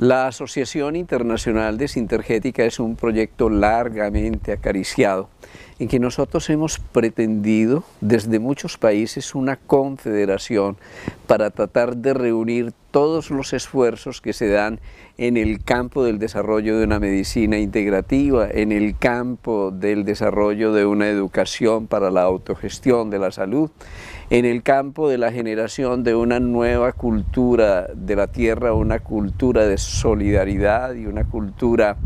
La Asociación Internacional de Sintergética es un proyecto largamente acariciado en que nosotros hemos pretendido desde muchos países una confederación para tratar de reunir todos los esfuerzos que se dan en el campo del desarrollo de una medicina integrativa, en el campo del desarrollo de una educación para la autogestión de la salud, en el campo de la generación de una nueva cultura de la tierra, una cultura de solidaridad y una cultura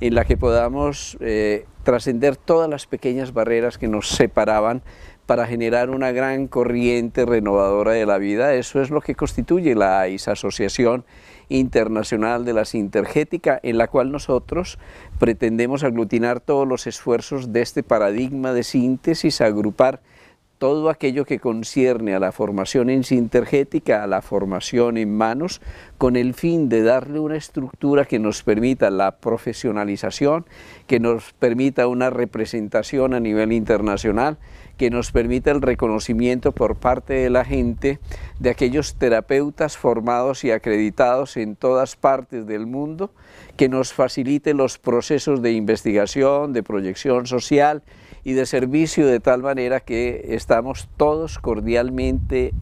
en la que podamos eh, trascender todas las pequeñas barreras que nos separaban para generar una gran corriente renovadora de la vida. Eso es lo que constituye la AIS, Asociación Internacional de la Sintergética, en la cual nosotros pretendemos aglutinar todos los esfuerzos de este paradigma de síntesis, agrupar todo aquello que concierne a la formación en sintergética, a la formación en manos, con el fin de darle una estructura que nos permita la profesionalización, que nos permita una representación a nivel internacional, que nos permita el reconocimiento por parte de la gente de aquellos terapeutas formados y acreditados en todas partes del mundo, que nos facilite los procesos de investigación, de proyección social y de servicio de tal manera que estamos todos cordialmente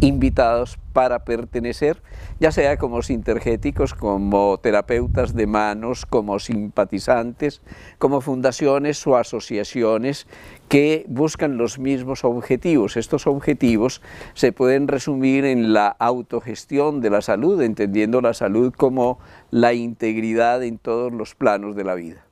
invitados para pertenecer, ya sea como sintergéticos, como terapeutas de manos, como simpatizantes, como fundaciones o asociaciones que buscan los mismos objetivos. Estos objetivos se pueden resumir en la autogestión de la salud, entendiendo la salud como la integridad en todos los planos de la vida.